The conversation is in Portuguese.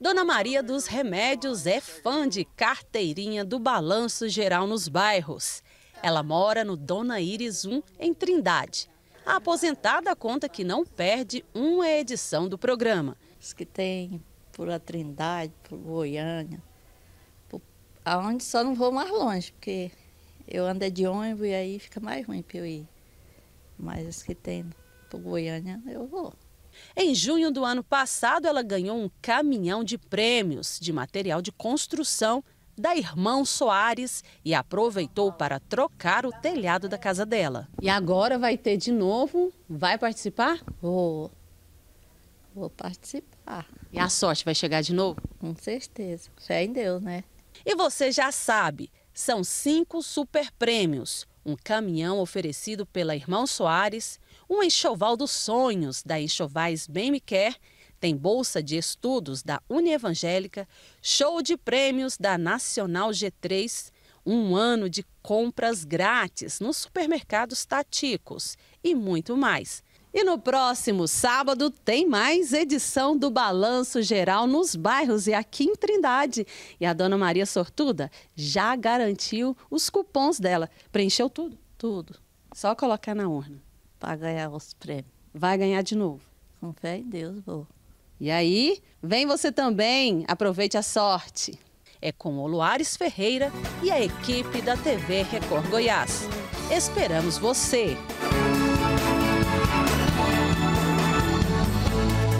Dona Maria dos Remédios é fã de carteirinha do Balanço Geral nos bairros. Ela mora no Dona Iris 1, em Trindade. A aposentada conta que não perde uma edição do programa. Os que tem por a Trindade, por Goiânia, por... aonde só não vou mais longe, porque eu ando é de ônibus e aí fica mais ruim para eu ir. Mas os que tem por Goiânia, eu vou. Em junho do ano passado, ela ganhou um caminhão de prêmios de material de construção da irmã Soares e aproveitou para trocar o telhado da casa dela. E agora vai ter de novo? Vai participar? Vou. Vou participar. E a sorte vai chegar de novo? Com certeza. Fé em Deus, né? E você já sabe, são cinco super prêmios: um caminhão oferecido pela Irmão Soares, um enxoval dos sonhos da Enxovais Bem Me Quer, tem bolsa de estudos da Uni Evangélica, show de prêmios da Nacional G3, um ano de compras grátis nos supermercados Táticos e muito mais. E no próximo sábado tem mais edição do Balanço Geral nos bairros e aqui em Trindade. E a dona Maria Sortuda já garantiu os cupons dela. Preencheu tudo? Tudo. Só colocar na urna. Para ganhar os prêmios. Vai ganhar de novo. Com fé em Deus, vou. E aí, vem você também. Aproveite a sorte. É com o Luares Ferreira e a equipe da TV Record Goiás. Esperamos você!